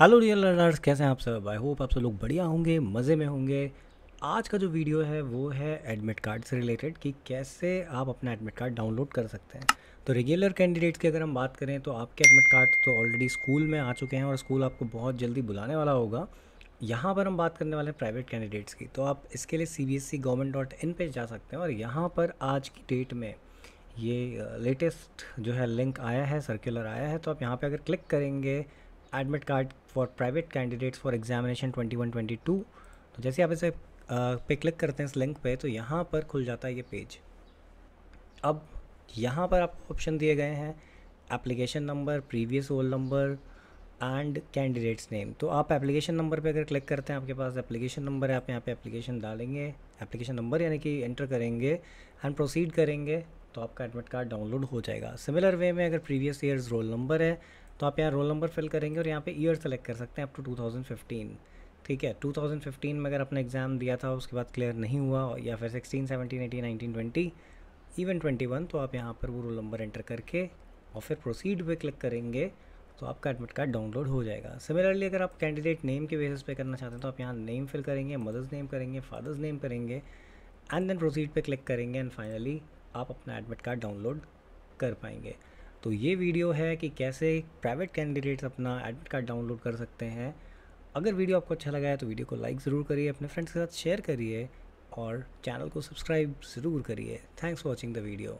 hello real learners कैसे हैं आप सब आई होप आप सब लोग बढ़िया होंगे मज़े में होंगे आज का जो वीडियो है वो है एडमिट कार्ड से रिलेटेड कि कैसे आप अपना एडमिट कार्ड डाउनलोड कर सकते हैं तो रेगुलर कैंडिडेट्स की अगर हम बात करें तो आपके एडमिट कार्ड तो ऑलरेडी स्कूल में आ चुके हैं और स्कूल आपको बहुत जल्दी बुलाने वाला होगा यहाँ पर हम बात करने वाले हैं प्राइवेट कैंडिडेट्स की तो आप इसके लिए C B S E government dot in पर जा सकते हैं और यहाँ पर आज की डेट में ये लेटेस्ट uh, जो है लिंक आया है सर्कुलर आया है तो आप यहाँ पर अगर क्लिक करेंगे admit card for private candidates for examination 21-22 तो जैसे आप इसे पे क्लिक करते हैं इस लिंक पे तो यहाँ पर खुल जाता है ये पेज अब यहाँ पर आपको ऑप्शन दिए गए हैं application number previous roll number and candidates name तो आप एप्लीकेशन नंबर पे अगर क्लिक करते हैं आपके पास एप्लीकेशन नंबर है आप यहाँ पे एप्लीकेशन डालेंगे एप्लीकेशन नंबर यानी कि एंटर करेंगे एंड प्रोसीड करेंगे तो आपका एडमिट कार्ड डाउनलोड हो जाएगा सिमिलर वे में अगर प्रीवियस ईयर्स रोल नंबर है तो आप यहाँ रोल नंबर फिल करेंगे और यहाँ पे ईयर सेलेक्ट कर सकते हैं अप टू 2015 ठीक है 2015 में अगर आपने एग्ज़ाम दिया था उसके बाद क्लियर नहीं हुआ या फिर 16, 17, 18, 19, 20 इवन 21 तो आप यहाँ पर वो रोल नंबर एंटर करके और फिर प्रोसीड पे क्लिक करेंगे तो आपका एडमिट कार्ड डाउनलोड हो जाएगा सिमिलरली अगर आप कैंडिडेट नेम के बेसिस पे करना चाहते हैं तो आप यहाँ नेम फिल करेंगे मदर्स नेम करेंगे फादर्स नेम करेंगे एंड देन प्रोसीड पे क्लिक करेंगे एंड फाइनली आप अपना एडमिट कार्ड डाउनलोड कर पाएंगे तो ये वीडियो है कि कैसे प्राइवेट कैंडिडेट्स अपना एडमिट कार्ड डाउनलोड कर सकते हैं अगर वीडियो आपको अच्छा लगा है तो वीडियो को लाइक ज़रूर करिए अपने फ्रेंड्स के साथ शेयर करिए और चैनल को सब्सक्राइब ज़रूर करिए thanks for watching the video